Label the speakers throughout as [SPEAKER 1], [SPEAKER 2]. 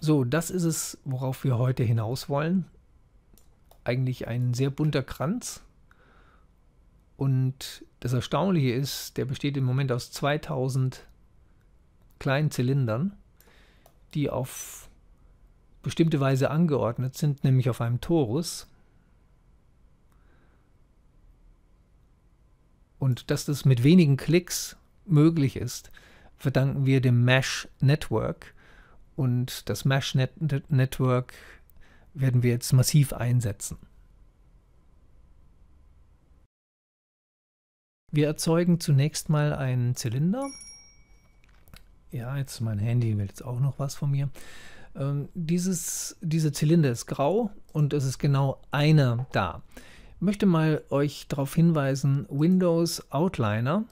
[SPEAKER 1] So, das ist es, worauf wir heute hinaus wollen. Eigentlich ein sehr bunter Kranz. Und das Erstaunliche ist, der besteht im Moment aus 2000 kleinen Zylindern, die auf bestimmte Weise angeordnet sind, nämlich auf einem Torus. Und dass das mit wenigen Klicks möglich ist, verdanken wir dem Mesh Network, und das Mesh Net Network werden wir jetzt massiv einsetzen. Wir erzeugen zunächst mal einen Zylinder. Ja, jetzt mein Handy will jetzt auch noch was von mir. Ähm, dieses, dieser Zylinder ist grau und es ist genau einer da. Ich möchte mal euch darauf hinweisen, Windows Outliner.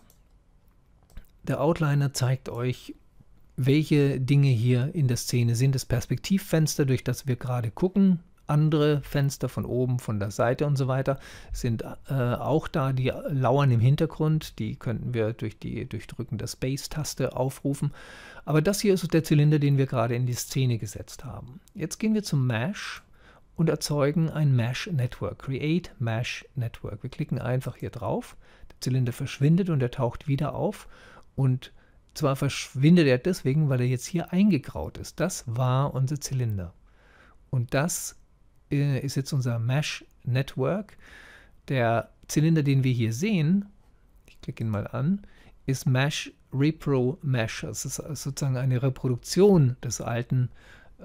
[SPEAKER 1] Der Outliner zeigt euch welche Dinge hier in der Szene sind. Das Perspektivfenster, durch das wir gerade gucken, andere Fenster von oben, von der Seite und so weiter sind äh, auch da. Die lauern im Hintergrund. Die könnten wir durch die durch der Space-Taste aufrufen. Aber das hier ist der Zylinder, den wir gerade in die Szene gesetzt haben. Jetzt gehen wir zum Mesh und erzeugen ein Mesh Network. Create Mesh Network. Wir klicken einfach hier drauf. Der Zylinder verschwindet und er taucht wieder auf und zwar verschwindet er deswegen, weil er jetzt hier eingegraut ist. Das war unser Zylinder. Und das äh, ist jetzt unser Mesh Network. Der Zylinder, den wir hier sehen, ich klicke ihn mal an, ist Mesh Repro Mesh. Das ist sozusagen eine Reproduktion des alten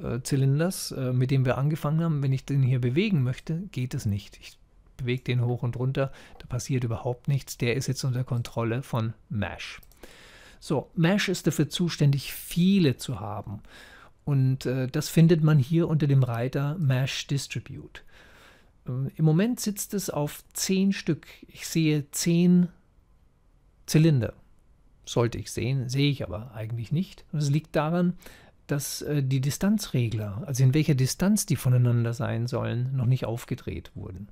[SPEAKER 1] äh, Zylinders, äh, mit dem wir angefangen haben. Wenn ich den hier bewegen möchte, geht es nicht. Ich bewege den hoch und runter, da passiert überhaupt nichts. Der ist jetzt unter Kontrolle von Mesh. So, Mesh ist dafür zuständig, viele zu haben. Und äh, das findet man hier unter dem Reiter Mesh Distribute. Ähm, Im Moment sitzt es auf zehn Stück. Ich sehe zehn Zylinder. Sollte ich sehen, sehe ich aber eigentlich nicht. Das liegt daran, dass äh, die Distanzregler, also in welcher Distanz die voneinander sein sollen, noch nicht aufgedreht wurden.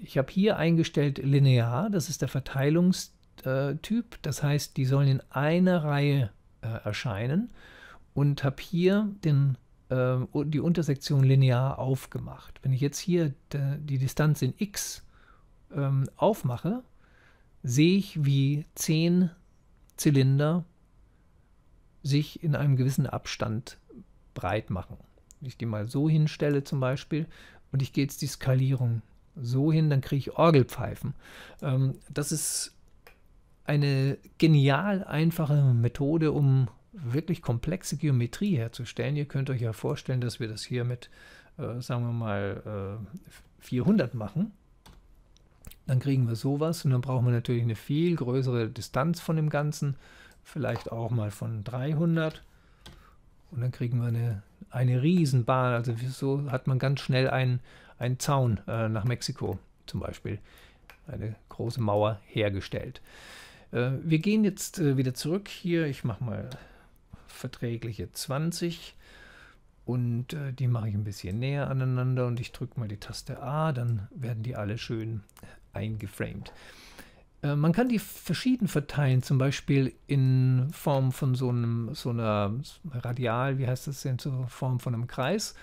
[SPEAKER 1] Ich habe hier eingestellt linear, das ist der Verteilungs- äh, typ. Das heißt, die sollen in einer Reihe äh, erscheinen und habe hier den, äh, die Untersektion linear aufgemacht. Wenn ich jetzt hier äh, die Distanz in x ähm, aufmache, sehe ich, wie zehn Zylinder sich in einem gewissen Abstand breit machen. Wenn ich die mal so hinstelle zum Beispiel und ich gehe jetzt die Skalierung so hin, dann kriege ich Orgelpfeifen. Ähm, das ist eine genial einfache Methode, um wirklich komplexe Geometrie herzustellen. Ihr könnt euch ja vorstellen, dass wir das hier mit, äh, sagen wir mal, äh, 400 machen. Dann kriegen wir sowas und dann brauchen wir natürlich eine viel größere Distanz von dem Ganzen, vielleicht auch mal von 300. Und dann kriegen wir eine, eine Riesenbahn. Also so hat man ganz schnell einen, einen Zaun äh, nach Mexiko zum Beispiel, eine große Mauer hergestellt. Äh, wir gehen jetzt äh, wieder zurück hier. Ich mache mal verträgliche 20 und äh, die mache ich ein bisschen näher aneinander und ich drücke mal die Taste A, dann werden die alle schön eingeframed. Äh, man kann die verschieden verteilen, zum Beispiel in Form von so einem so einer radial, wie heißt das denn, so Form von einem Kreis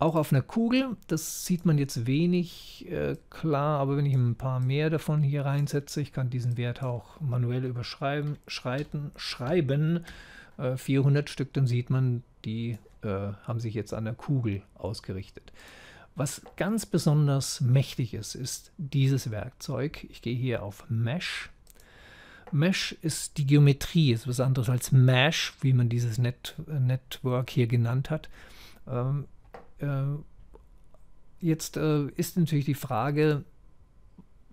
[SPEAKER 1] auch auf einer Kugel, das sieht man jetzt wenig äh, klar, aber wenn ich ein paar mehr davon hier reinsetze, ich kann diesen Wert auch manuell überschreiben, schreiten, schreiben, äh, 400 Stück, dann sieht man, die äh, haben sich jetzt an der Kugel ausgerichtet. Was ganz besonders mächtig ist, ist dieses Werkzeug. Ich gehe hier auf Mesh. Mesh ist die Geometrie, ist was anderes als Mesh, wie man dieses Net Network hier genannt hat. Ähm, äh, jetzt äh, ist natürlich die Frage,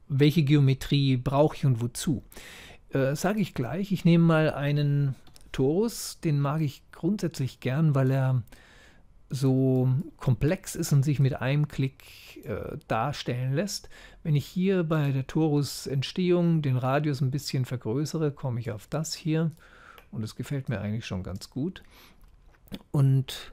[SPEAKER 1] welche Geometrie brauche ich und wozu? Äh, sage ich gleich, ich nehme mal einen Torus, den mag ich grundsätzlich gern, weil er so komplex ist und sich mit einem Klick äh, darstellen lässt. Wenn ich hier bei der Torus-Entstehung den Radius ein bisschen vergrößere, komme ich auf das hier und es gefällt mir eigentlich schon ganz gut. Und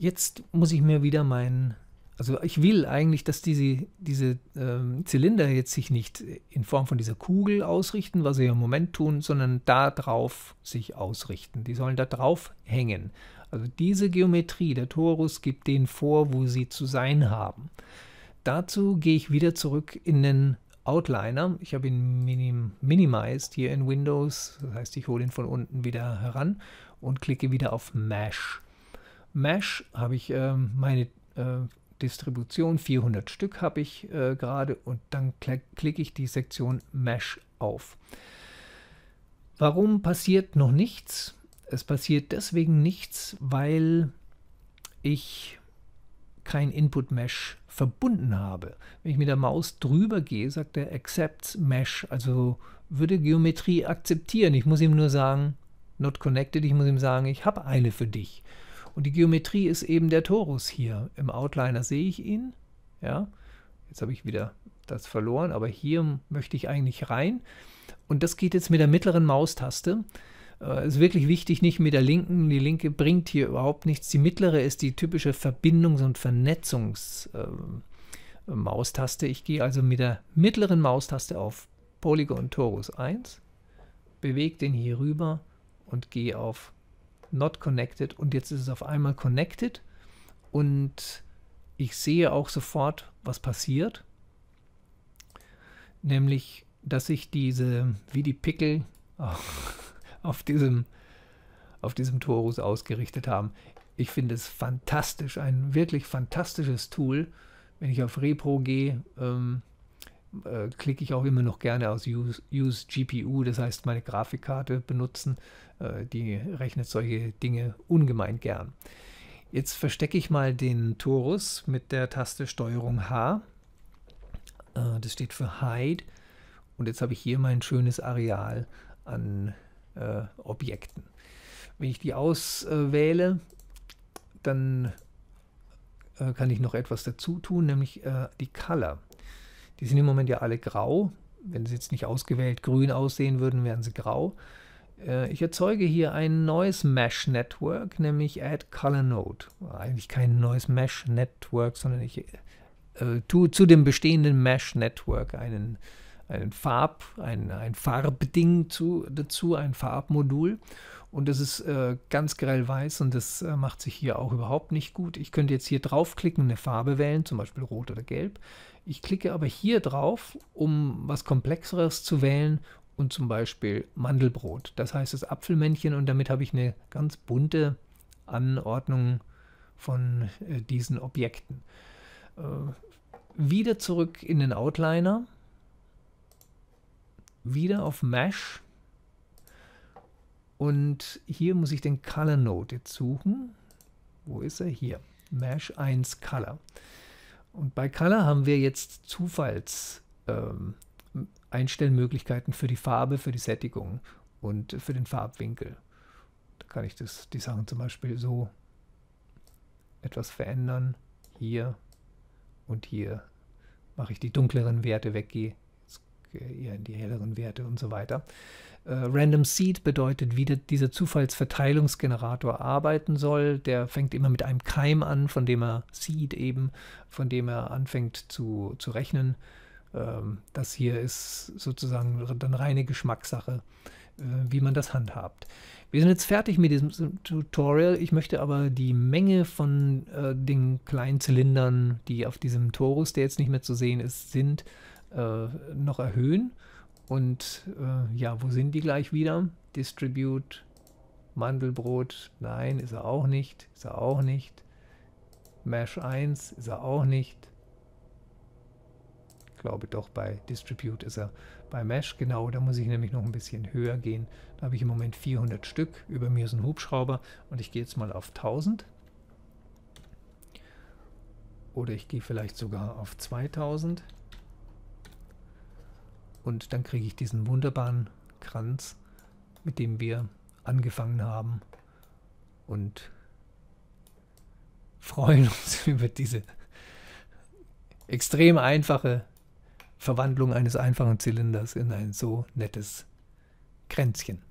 [SPEAKER 1] jetzt muss ich mir wieder meinen, also ich will eigentlich, dass diese, diese ähm, Zylinder jetzt sich nicht in Form von dieser Kugel ausrichten, was sie im Moment tun, sondern da drauf sich ausrichten. Die sollen da drauf hängen. Also diese Geometrie, der Torus gibt denen vor, wo sie zu sein haben. Dazu gehe ich wieder zurück in den Outliner. Ich habe ihn minim minimized hier in Windows. Das heißt, ich hole ihn von unten wieder heran und klicke wieder auf Mesh. Mesh habe ich ähm, meine äh, Distribution, 400 Stück habe ich äh, gerade und dann klicke ich die Sektion Mesh auf. Warum passiert noch nichts? Es passiert deswegen nichts, weil ich kein Input Mesh verbunden habe. Wenn ich mit der Maus drüber gehe, sagt er accepts Mesh, also würde Geometrie akzeptieren. Ich muss ihm nur sagen, not connected, ich muss ihm sagen, ich habe eine für dich. Und die Geometrie ist eben der Torus hier. Im Outliner sehe ich ihn. Ja, jetzt habe ich wieder das verloren, aber hier möchte ich eigentlich rein. Und das geht jetzt mit der mittleren Maustaste. Äh, ist wirklich wichtig, nicht mit der linken. Die linke bringt hier überhaupt nichts. Die mittlere ist die typische Verbindungs- und Vernetzungs-Maustaste. Ähm, äh, ich gehe also mit der mittleren Maustaste auf Polygon Torus 1, bewege den hier rüber und gehe auf not connected und jetzt ist es auf einmal connected und ich sehe auch sofort, was passiert. Nämlich, dass ich diese, wie die Pickel auf, auf diesem, auf diesem Torus ausgerichtet haben. Ich finde es fantastisch, ein wirklich fantastisches Tool. Wenn ich auf Repro gehe, ähm, äh, klicke ich auch immer noch gerne aus Use, Use GPU, das heißt meine Grafikkarte benutzen. Äh, die rechnet solche Dinge ungemein gern. Jetzt verstecke ich mal den Torus mit der Taste Steuerung H. Äh, das steht für Hide. Und jetzt habe ich hier mein schönes Areal an äh, Objekten. Wenn ich die auswähle, dann äh, kann ich noch etwas dazu tun, nämlich äh, die Color. Die sind im Moment ja alle grau. Wenn sie jetzt nicht ausgewählt grün aussehen würden, wären sie grau. Äh, ich erzeuge hier ein neues Mesh Network, nämlich Add Color Node. Eigentlich kein neues Mesh Network, sondern ich äh, tue zu dem bestehenden Mesh Network einen, einen Farb, ein, ein Farbding zu, dazu, ein Farbmodul und das ist äh, ganz grell weiß und das äh, macht sich hier auch überhaupt nicht gut. Ich könnte jetzt hier draufklicken, eine Farbe wählen, zum Beispiel rot oder gelb. Ich klicke aber hier drauf, um was komplexeres zu wählen und zum Beispiel Mandelbrot. Das heißt das Apfelmännchen und damit habe ich eine ganz bunte Anordnung von äh, diesen Objekten. Äh, wieder zurück in den Outliner. Wieder auf Mesh und hier muss ich den Color Node jetzt suchen. Wo ist er? Hier. Mesh 1 Color. Und bei Color haben wir jetzt Zufallseinstellmöglichkeiten ähm, für die Farbe, für die Sättigung und für den Farbwinkel. Da kann ich das, die Sachen zum Beispiel so etwas verändern. Hier und hier mache ich die dunkleren Werte weg, gehe eher in die helleren Werte und so weiter. Äh, Random Seed bedeutet, wie dieser Zufallsverteilungsgenerator arbeiten soll. Der fängt immer mit einem Keim an, von dem er Seed eben, von dem er anfängt zu, zu rechnen. Ähm, das hier ist sozusagen dann reine Geschmackssache, äh, wie man das handhabt. Wir sind jetzt fertig mit diesem Tutorial. Ich möchte aber die Menge von äh, den kleinen Zylindern, die auf diesem Torus, der jetzt nicht mehr zu sehen ist, sind, äh, noch erhöhen. Und äh, ja, wo sind die gleich wieder? Distribute, Mandelbrot, nein, ist er auch nicht, ist er auch nicht. Mesh 1 ist er auch nicht. Ich glaube doch, bei Distribute ist er bei Mesh. Genau, da muss ich nämlich noch ein bisschen höher gehen. Da habe ich im Moment 400 Stück. Über mir ist ein Hubschrauber und ich gehe jetzt mal auf 1000. Oder ich gehe vielleicht sogar auf 2000. Und dann kriege ich diesen wunderbaren Kranz, mit dem wir angefangen haben. Und freuen uns über diese extrem einfache Verwandlung eines einfachen Zylinders in ein so nettes Kränzchen.